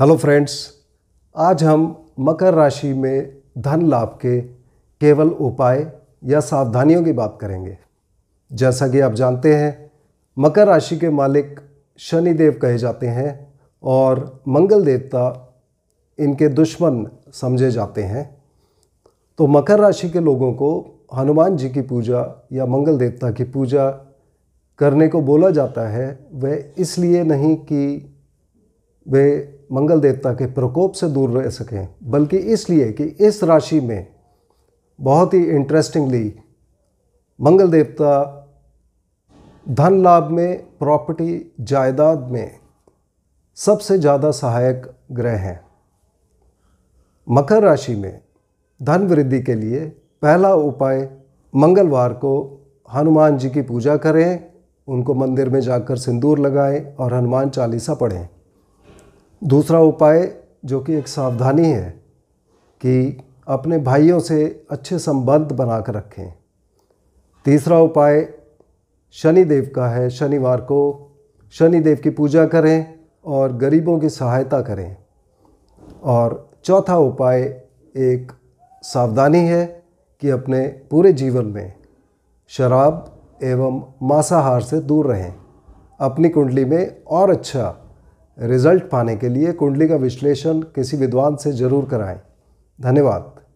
hello friends आज हम मकर राशि में धन लाभ के केवल उपाय या सावधानियों की बात करेंगे जैसा कि आप जानते हैं मकर राशि के मालिक शनि देव कहे जाते हैं और मंगल देवता इनके दुश्मन समझे जाते हैं तो मकर राशि के लोगों को हनुमान जी की पूजा या मंगल देवता की पूजा करने को बोला जाता है वह इसलिए नहीं कि वे मंगल देवता के प्रकोप से दूर रह सकें बल्कि इसलिए कि इस राशि में बहुत ही इंटरेस्टिंगली मंगल देवता धन लाभ में प्रॉपर्टी जायदाद में सबसे ज़्यादा सहायक ग्रह हैं मकर राशि में धन वृद्धि के लिए पहला उपाय मंगलवार को हनुमान जी की पूजा करें उनको मंदिर में जाकर सिंदूर लगाएं और हनुमान चालीसा पढ़ें दूसरा उपाय जो कि एक सावधानी है कि अपने भाइयों से अच्छे संबंध बना कर रखें तीसरा उपाय शनिदेव का है शनिवार को शनिदेव की पूजा करें और गरीबों की सहायता करें और चौथा उपाय एक सावधानी है कि अपने पूरे जीवन में शराब एवं मांसाहार से दूर रहें अपनी कुंडली में और अच्छा रिजल्ट पाने के लिए कुंडली का विश्लेषण किसी विद्वान से ज़रूर कराएं धन्यवाद